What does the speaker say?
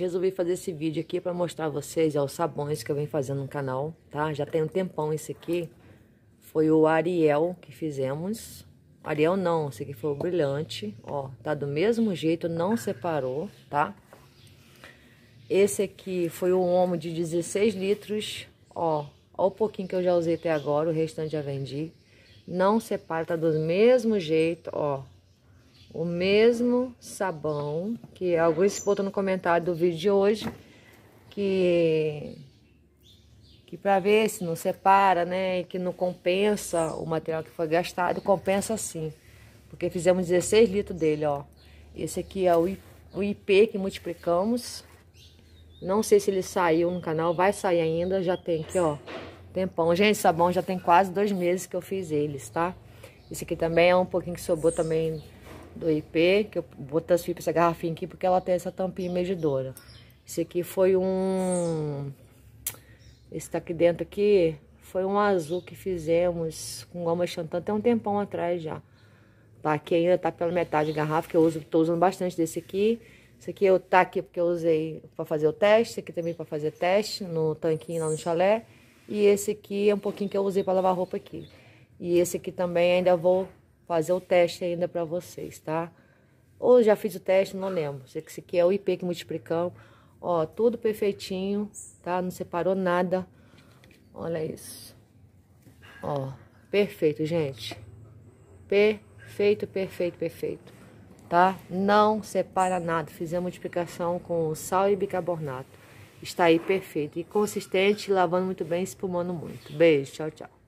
resolvi fazer esse vídeo aqui para mostrar a vocês é, os sabões que eu venho fazendo no canal, tá? Já tem um tempão esse aqui, foi o Ariel que fizemos. Ariel não, esse aqui foi o brilhante, ó, tá do mesmo jeito, não separou, tá? Esse aqui foi o homo de 16 litros, ó, ó o pouquinho que eu já usei até agora, o restante já vendi. Não separa, tá do mesmo jeito, ó, o mesmo sabão que é alguns botou no comentário do vídeo de hoje, que que para ver se não separa, né, e que não compensa o material que foi gastado, compensa sim, porque fizemos 16 litros dele, ó. Esse aqui é o IP que multiplicamos. Não sei se ele saiu no canal, vai sair ainda, já tem aqui, ó, tempão. Gente, sabão já tem quase dois meses que eu fiz eles, tá? Esse aqui também é um pouquinho que sobrou também do IP, que eu vou transferir para essa garrafinha aqui, porque ela tem essa tampinha medidora. Esse aqui foi um... Esse tá aqui dentro aqui, foi um azul que fizemos com goma chantante até um tempão atrás já. Tá aqui ainda, tá pela metade de garrafa, que eu uso, tô usando bastante desse aqui. Esse aqui eu tá aqui porque eu usei para fazer o teste, esse aqui também para fazer teste no tanquinho lá no chalé. E esse aqui é um pouquinho que eu usei para lavar roupa aqui. E esse aqui também ainda vou fazer o teste ainda para vocês, tá? Ou já fiz o teste, não lembro. Esse aqui é o IP que multiplicamos. Ó, tudo perfeitinho, tá? Não separou nada. Olha isso. Ó, perfeito, gente. Perfeito, perfeito, perfeito. Tá? Não separa nada. Fizemos multiplicação com sal e bicarbonato. Está aí perfeito. E consistente, lavando muito bem, espumando muito. Beijo, tchau, tchau.